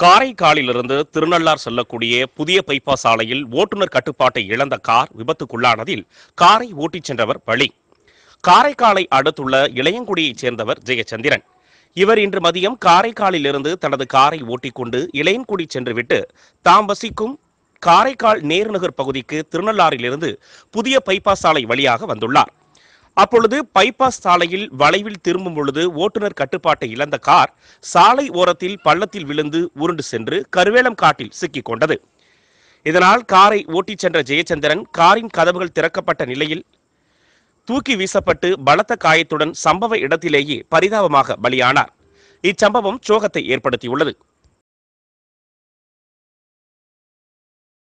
காரைக்காலிலிருந்து திருநள்ளார் செல்லக்கூடிய புதிய பைப்பா சாலையில் ஓட்டுநர் கட்டுப்பாட்டை இழந்த கார் விபத்துக்குள்ளானதில் காரை ஓட்டிச் சென்றவர் பலி காரைக்காலை அடுத்துள்ள இளையங்குடியைச் சேர்ந்தவர் ஜெயச்சந்திரன் இவர் இன்று மதியம் காரைக்காலிலிருந்து தனது காரை ஓட்டிக்கொண்டு இளையன்குடி சென்றுவிட்டு தாம் வசிக்கும் காரைக்கால் நேருநகர் பகுதிக்கு திருநள்ளாரிலிருந்து புதிய பைபாஸ் சாலை வழியாக வந்துள்ளார் அப்பொழுது பைபாஸ் சாலையில் வளைவில் திரும்பும் பொழுது ஓட்டுநர் கட்டுப்பாட்டை இழந்த கார் சாலை ஓரத்தில் பள்ளத்தில் விழுந்து உருண்டு சென்று கருவேலம் காட்டில் சிக்கிக் கொண்டது இதனால் காரை ஓட்டிச் சென்ற ஜெயச்சந்திரன் காரின் கதவுகள் திறக்கப்பட்ட நிலையில் தூக்கி வீசப்பட்டு பலத்த காயத்துடன் சம்பவ இடத்திலேயே பரிதாபமாக பலியானார் இச்சம்பவம் சோகத்தை ஏற்படுத்தியுள்ளது